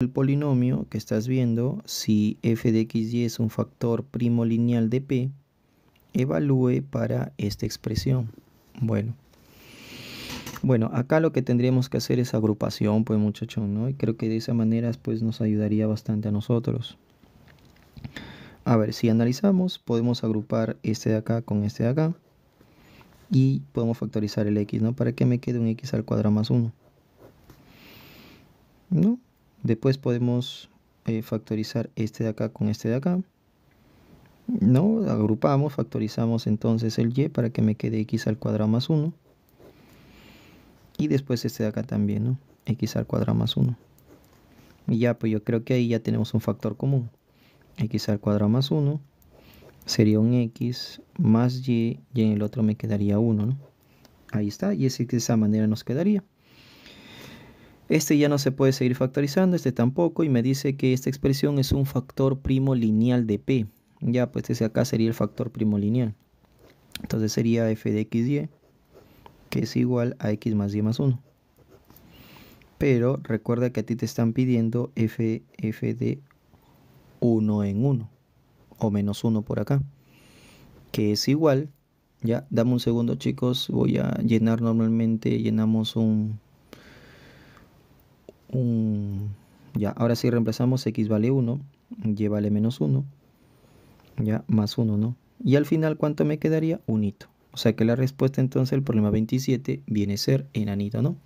el polinomio que estás viendo, si f de xy es un factor primo lineal de p, evalúe para esta expresión. Bueno, bueno, acá lo que tendríamos que hacer es agrupación, pues muchachón, ¿no? Y creo que de esa manera pues nos ayudaría bastante a nosotros. A ver, si analizamos, podemos agrupar este de acá con este de acá. Y podemos factorizar el x, ¿no? Para que me quede un x al cuadrado más 1. ¿No? Después podemos eh, factorizar este de acá con este de acá. ¿No? Agrupamos, factorizamos entonces el y para que me quede x al cuadrado más 1. Y después este de acá también, ¿no? x al cuadrado más 1. Y ya, pues yo creo que ahí ya tenemos un factor común. x al cuadrado más 1 sería un x más y y en el otro me quedaría 1, ¿no? Ahí está, y es de esa manera nos quedaría. Este ya no se puede seguir factorizando, este tampoco, y me dice que esta expresión es un factor primo lineal de P. Ya, pues este acá sería el factor primo lineal. Entonces sería f de xy, que es igual a x más y más 1. Pero recuerda que a ti te están pidiendo f, f de 1 en 1, o menos 1 por acá, que es igual, ya, dame un segundo chicos, voy a llenar normalmente, llenamos un ya, ahora si reemplazamos x vale 1, y vale menos 1, ya, más 1, ¿no? Y al final, ¿cuánto me quedaría? Un hito. O sea que la respuesta entonces el problema 27 viene a ser enanito, ¿no?